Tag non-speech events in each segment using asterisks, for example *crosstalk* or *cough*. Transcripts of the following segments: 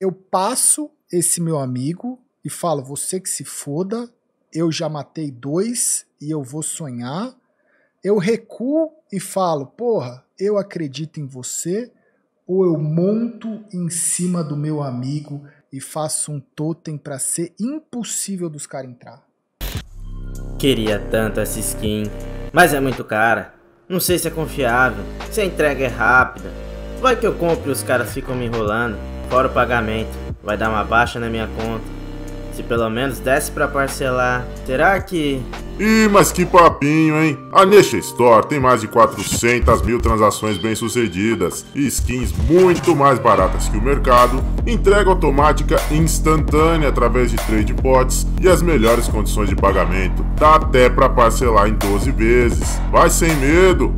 eu passo esse meu amigo e falo: você que se foda, eu já matei dois e eu vou sonhar. Eu recuo e falo: porra, eu acredito em você. Ou eu monto em cima do meu amigo e faço um totem para ser impossível dos caras entrar. Queria tanto essa skin, mas é muito cara. Não sei se é confiável, se a entrega é rápida. Vai que eu compro e os caras ficam me enrolando. Fora o pagamento, vai dar uma baixa na minha conta. Se pelo menos desse para parcelar, será que. Ih, mas que papinho, hein? A Nexa Store tem mais de 400 mil transações bem-sucedidas e skins muito mais baratas que o mercado, entrega automática instantânea através de trade bots e as melhores condições de pagamento. Dá até para parcelar em 12 vezes. Vai sem medo,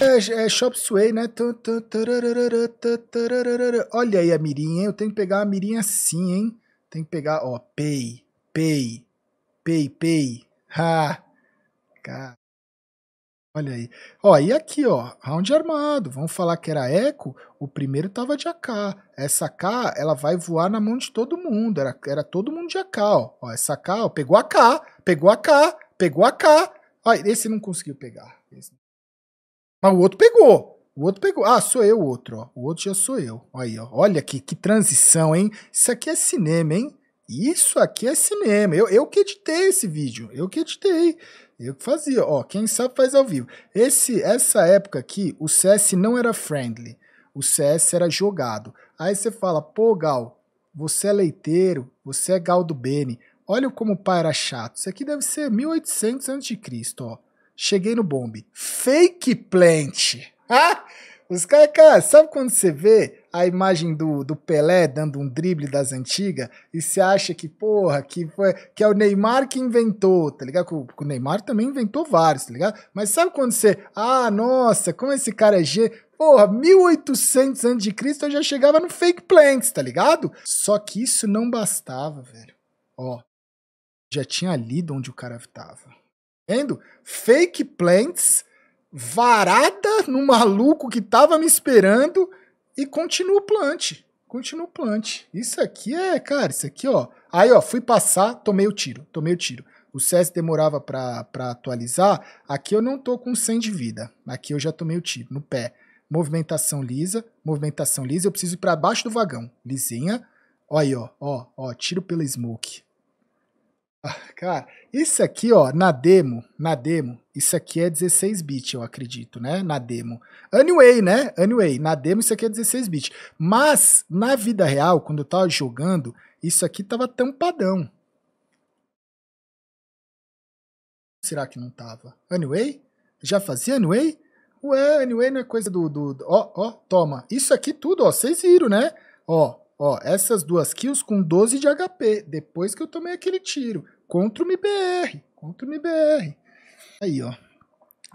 é, é Shop Sway, né? Olha aí a mirinha, hein? Eu tenho que pegar a mirinha assim, hein? Tem que pegar, ó, Pay, Pay, Pay, Pay. Ha! Cara. Olha aí. Ó, e aqui, ó, round armado. Vamos falar que era eco, o primeiro tava de AK. Essa AK, ela vai voar na mão de todo mundo. Era, era todo mundo de AK, ó. ó essa AK, ó, pegou AK, pegou AK, pegou AK. Ó, esse não conseguiu pegar. Esse... Mas o outro pegou. O outro pegou. Ah, sou eu o outro, ó. O outro já sou eu. Aí, ó. Olha que, que transição, hein? Isso aqui é cinema, hein? Isso aqui é cinema. Eu, eu que editei esse vídeo. Eu que editei. Eu que fazia. Ó, quem sabe faz ao vivo. Esse, essa época aqui, o CS não era friendly. O CS era jogado. Aí você fala, pô, Gal, você é leiteiro, você é Gal do Bene. Olha como o pai era chato. Isso aqui deve ser 1800 a.C., ó. Cheguei no bombe. Fake plant. *laughs* Ah! Os caras, cara, sabe quando você vê a imagem do, do Pelé dando um drible das antigas e você acha que, porra, que, foi, que é o Neymar que inventou, tá ligado? Porque o Neymar também inventou vários, tá ligado? Mas sabe quando você, ah, nossa, como esse cara é G. Porra, 1800 antes de Cristo eu já chegava no fake planks, tá ligado? Só que isso não bastava, velho. Ó, já tinha lido onde o cara estava vendo? Fake plants, varada no maluco que tava me esperando e continua o plant. Continua o plant. Isso aqui é, cara, isso aqui, ó. Aí, ó, fui passar, tomei o tiro, tomei o tiro. O CS demorava para atualizar. Aqui eu não tô com 100 de vida. Aqui eu já tomei o tiro no pé. Movimentação lisa, movimentação lisa. Eu preciso ir para baixo do vagão. Lisinha. Olha aí, ó, ó, ó, tiro pela smoke. Ah, cara, isso aqui, ó, na demo, na demo, isso aqui é 16 bit, eu acredito, né? Na demo. Anyway, né? Anyway, na demo isso aqui é 16 bit. Mas na vida real, quando eu tava jogando, isso aqui tava tampadão. Será que não tava? Anyway? Já fazia anyway? Ué, anyway não é coisa do. do, do ó, ó, toma. Isso aqui tudo, ó, vocês viram, né? Ó, Ó, essas duas kills com 12 de HP, depois que eu tomei aquele tiro. Contra o MBR, contra o MBR. Aí, ó.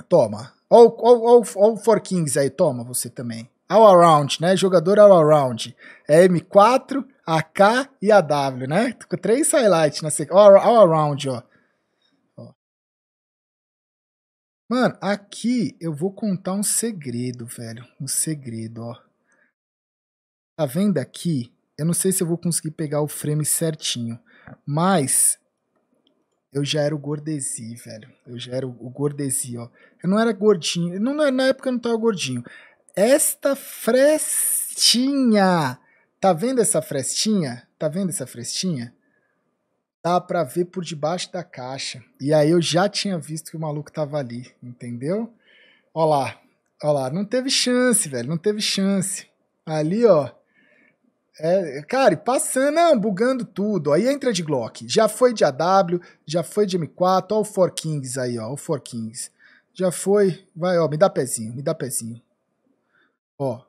Toma. Ó, ó, ó, ó o For Kings aí, toma você também. All around, né? Jogador all around. É M4, AK e AW, né? Com três highlights na sequência. All, all around, ó. Mano, aqui eu vou contar um segredo, velho. Um segredo, ó. Tá vendo aqui? eu não sei se eu vou conseguir pegar o frame certinho, mas eu já era o Gordesi, velho. Eu já era o Gordesi, ó. Eu não era gordinho. Não, na época eu não tava gordinho. Esta frestinha. Tá vendo essa frestinha? Tá vendo essa frestinha? Dá pra ver por debaixo da caixa. E aí eu já tinha visto que o maluco tava ali, entendeu? Ó lá. Ó lá. Não teve chance, velho. Não teve chance. Ali, ó. É, cara, passando, não, bugando tudo. Aí entra de Glock. Já foi de AW, já foi de M4. Olha o Four Kings aí, ó. O Four Kings. Já foi. Vai, ó, me dá pezinho, me dá pezinho. Ó,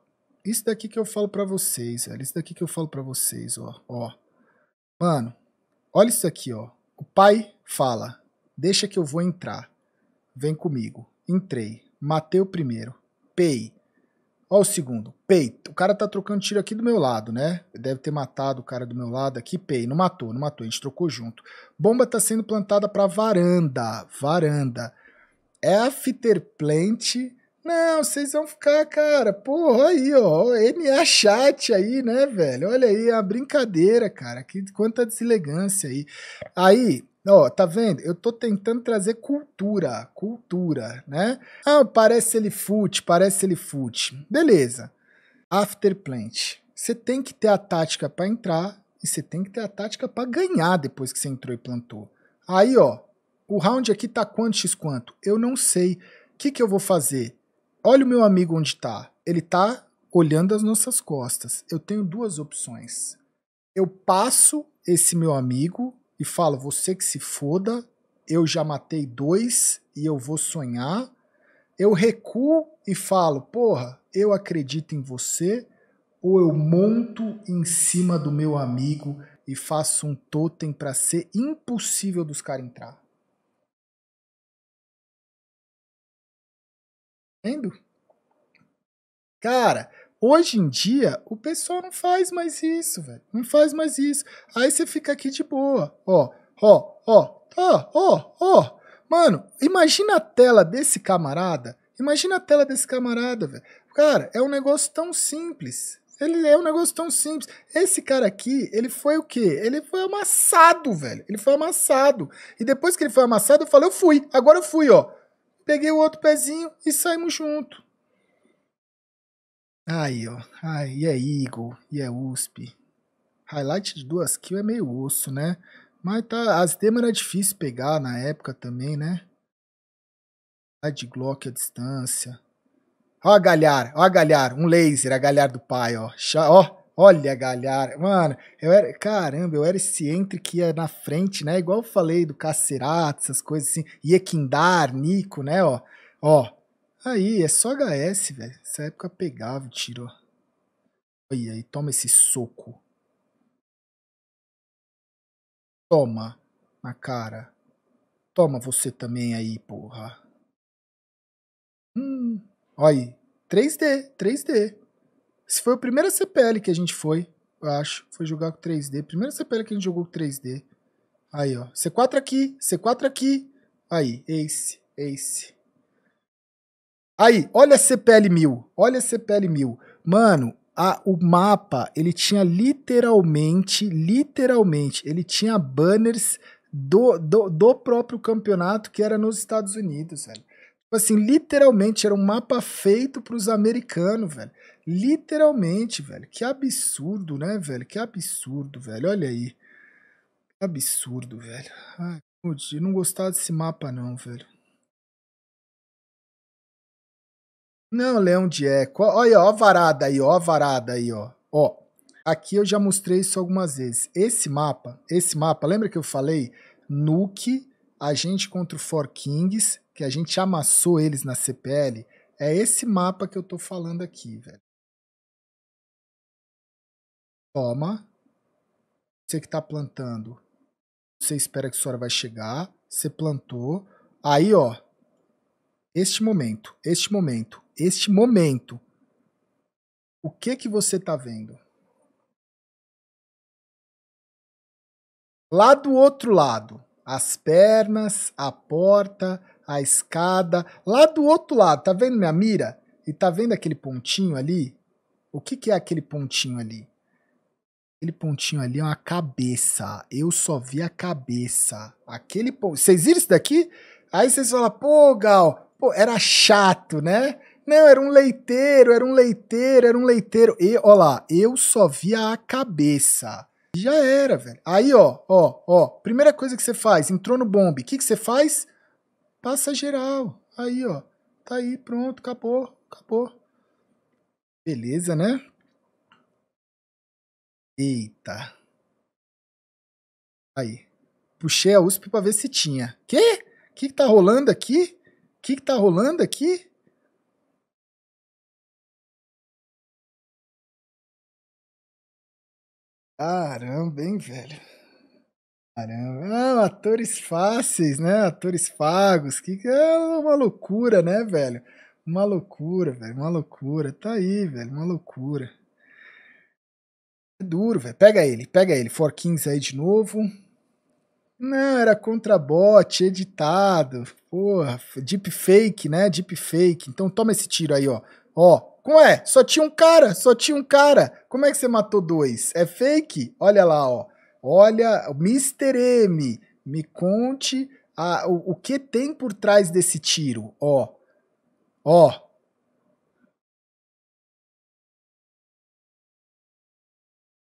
isso daqui que eu falo pra vocês, velho. Isso daqui que eu falo pra vocês, ó. Ó. Mano, olha isso aqui, ó. O pai fala: Deixa que eu vou entrar. Vem comigo. Entrei. Matei o primeiro. Pei. Ó, o segundo. Pei. O cara tá trocando tiro aqui do meu lado, né? Deve ter matado o cara do meu lado aqui. Pei. Não matou, não matou. A gente trocou junto. Bomba tá sendo plantada pra varanda. Varanda. É after plant. Não, vocês vão ficar, cara. Porra, aí, ó. NA chat aí, né, velho? Olha aí a brincadeira, cara. Que, quanta deselegância aí. Aí, Ó, tá vendo? Eu tô tentando trazer cultura, cultura, né? Ah, parece ele fute, parece ele fute. Beleza. After plant. Você tem que ter a tática para entrar e você tem que ter a tática para ganhar depois que você entrou e plantou. Aí, ó, o round aqui tá quanto x quanto? Eu não sei. O que, que eu vou fazer? Olha o meu amigo onde tá. Ele tá olhando as nossas costas. Eu tenho duas opções. Eu passo esse meu amigo e falo Você que se foda, eu já matei dois e eu vou sonhar. Eu recuo e falo: Porra, eu acredito em você. Ou eu monto em cima do meu amigo e faço um totem para ser impossível dos caras entrar. Entendo? Cara, Hoje em dia, o pessoal não faz mais isso, velho. Não faz mais isso. Aí você fica aqui de boa. Ó, ó, ó, ó, ó, ó. Mano, imagina a tela desse camarada. Imagina a tela desse camarada, velho. Cara, é um negócio tão simples. Ele é um negócio tão simples. Esse cara aqui, ele foi o quê? Ele foi amassado, velho. Ele foi amassado. E depois que ele foi amassado, eu falei, eu fui. Agora eu fui, ó. Peguei o outro pezinho e saímos junto. Aí, ó. Aí é Eagle e é USP. Highlight de duas kills é meio osso, né? Mas tá, as temas era difícil pegar na época também, né? A de Glock a distância. Ó a galhar, ó a galhar, um laser, a galhar do pai, ó. ó, olha a galhar. Mano, eu era, caramba, eu era esse entre que ia na frente, né? Igual eu falei do Cacerato, essas coisas assim. Iekindar, Nico, né, ó. Ó, Aí, é só HS, velho. Essa época pegava o tiro, ó. Olha aí, toma esse soco. Toma, na cara. Toma você também aí, porra. Hum, olha aí. 3D, 3D. Esse foi o primeiro CPL que a gente foi, eu acho. Foi jogar com 3D. Primeira CPL que a gente jogou com 3D. Aí, ó. C4 aqui, C4 aqui. Aí, ace, ace. Aí, olha a CPL 1000. Olha a CPL 1000. Mano, a, o mapa, ele tinha literalmente, literalmente, ele tinha banners do, do, do próprio campeonato que era nos Estados Unidos, velho. Tipo assim, literalmente, era um mapa feito para os americanos, velho. Literalmente, velho. Que absurdo, né, velho? Que absurdo, velho. Olha aí. Absurdo, velho. Ai, não gostava desse mapa, não, velho. Não, Leão de Eco. Olha, ó, varada aí, ó, varada aí, ó. Ó, aqui eu já mostrei isso algumas vezes. Esse mapa, esse mapa, lembra que eu falei? Nuke, a gente contra o Four Kings, que a gente amassou eles na CPL. É esse mapa que eu tô falando aqui, velho. Toma. Você que tá plantando. Você espera que a senhora vai chegar. Você plantou. Aí, ó. Este momento, este momento este momento, o que que você está vendo? Lá do outro lado, as pernas, a porta, a escada. Lá do outro lado, tá vendo minha mira? E tá vendo aquele pontinho ali? O que, que é aquele pontinho ali? Aquele pontinho ali é uma cabeça. Eu só vi a cabeça. Aquele ponto. Vocês viram isso daqui? Aí vocês falam, pô, Gal, pô, era chato, né? Não, era um leiteiro, era um leiteiro, era um leiteiro. E, ó lá, eu só via a cabeça. Já era, velho. Aí, ó, ó, ó. Primeira coisa que você faz, entrou no bombe. O que, que você faz? Passa geral. Aí, ó. Tá aí, pronto, acabou, acabou. Beleza, né? Eita. Aí. Puxei a USP pra ver se tinha. Quê? O que, que tá rolando aqui? O que, que tá rolando aqui? Caramba, hein, velho? Caramba. Ah, atores fáceis, né? Atores pagos, Que é uma loucura, né, velho? Uma loucura, velho. Uma loucura. Tá aí, velho. Uma loucura. É duro, velho. Pega ele, pega ele. Forquins aí de novo. Não, era contrabot, editado. Porra, deep fake, né? Deep fake. Então toma esse tiro aí, ó. Ó, como é, só tinha um cara, só tinha um cara. Como é que você matou dois? É fake? Olha lá, ó. Olha, Mr. M, me conte a, o, o que tem por trás desse tiro, ó. Ó,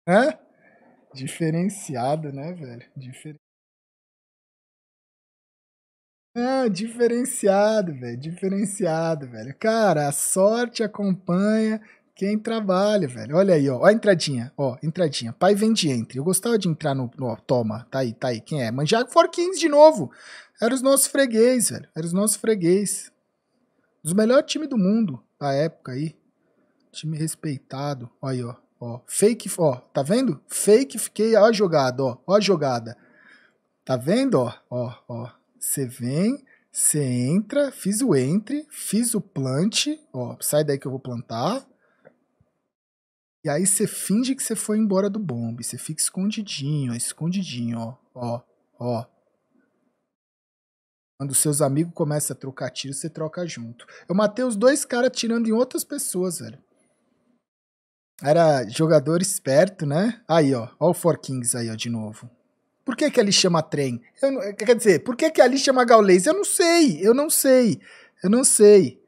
Hã? Diferenciado, né, velho? Diferenciado. Ah, diferenciado, velho. Diferenciado, velho. Cara, a sorte acompanha quem trabalha, velho. Olha aí, ó. ó a entradinha, ó. Entradinha. Pai vende entre. Eu gostava de entrar no. no ó, toma, tá aí, tá aí. Quem é? Manjago Forkins de novo. Era os nossos freguês, velho. Era os nossos freguês. Dos melhores times do mundo da época aí. Time respeitado. Olha aí, ó. Ó, fake, ó, tá vendo? Fake, fiquei, ó a jogada, ó, ó a jogada. Tá vendo, ó, ó, ó. Você vem, você entra, fiz o entre, fiz o plante, ó, sai daí que eu vou plantar. E aí você finge que você foi embora do bombe, você fica escondidinho, ó, escondidinho, ó, ó, ó. Quando seus amigos começam a trocar tiro, você troca junto. Eu matei os dois caras tirando em outras pessoas, velho. Era jogador esperto, né? Aí, ó, ó o Four Kings aí, ó, de novo. Por que, que ali chama trem? quer dizer, por que, que ali chama gaulês? Eu não sei, eu não sei, eu não sei.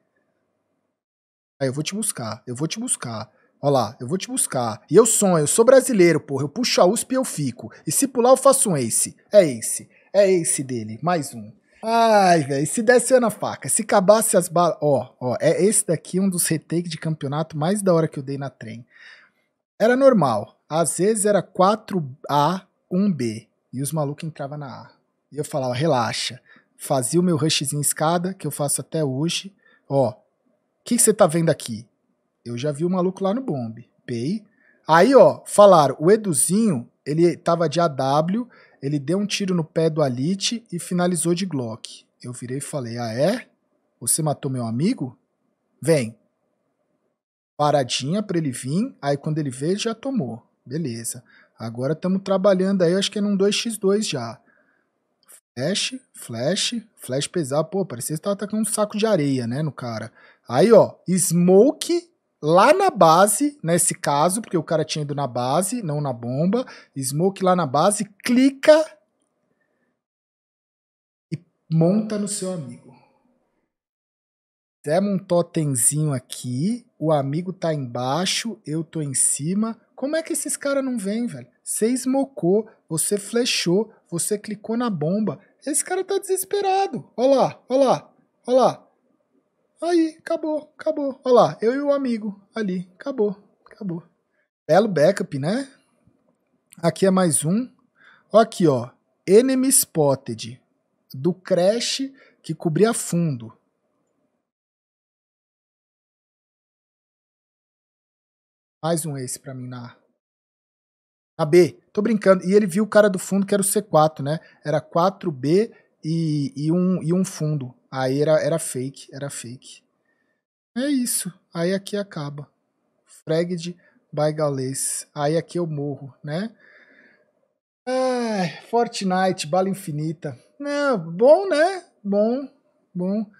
Aí eu vou te buscar, eu vou te buscar. Olha lá, eu vou te buscar. E eu sonho, eu sou brasileiro, porra. Eu puxo a USP e eu fico. E se pular, eu faço um ace. É esse. É esse dele. Mais um. Ai, velho. Se desse eu na faca. Se acabasse as balas. Ó, ó. É esse daqui um dos retakes de campeonato mais da hora que eu dei na trem. Era normal. Às vezes era 4A, 1B. E os malucos entravam na A. E eu falava, relaxa. Fazia o meu rushzinho escada, que eu faço até hoje. Ó, o que você tá vendo aqui? Eu já vi o maluco lá no bombe. Pei. Aí, ó, falaram, o Eduzinho, ele tava de AW, ele deu um tiro no pé do Alite e finalizou de Glock. Eu virei e falei, ah é? Você matou meu amigo? Vem. Paradinha pra ele vir, aí quando ele veio, já tomou. Beleza. Agora estamos trabalhando aí, acho que é num 2x2 já. Flash, flash, flash pesado Pô, parecia que você tava atacando um saco de areia, né, no cara. Aí, ó, smoke lá na base, nesse caso, porque o cara tinha ido na base, não na bomba. Smoke lá na base, clica e monta no seu amigo. Demos um totemzinho aqui, o amigo tá embaixo, eu tô em cima. Como é que esses caras não vêm, velho? Você esmocou, você flechou, você clicou na bomba. Esse cara tá desesperado. Ó lá, ó lá, ó lá. Aí, acabou, acabou. Ó lá, eu e o amigo ali. Acabou, acabou. Belo backup, né? Aqui é mais um. Olha aqui, ó. Enemy Spotted. Do Crash que cobria fundo. Mais um ace pra mim na na B. Tô brincando. E ele viu o cara do fundo que era o C4, né? Era 4B e, e, um, e um fundo. Aí era, era fake, era fake. É isso. Aí aqui acaba. Freg by Gaules. Aí aqui eu morro, né? É, Fortnite, bala infinita. Não, bom, né? Bom, bom.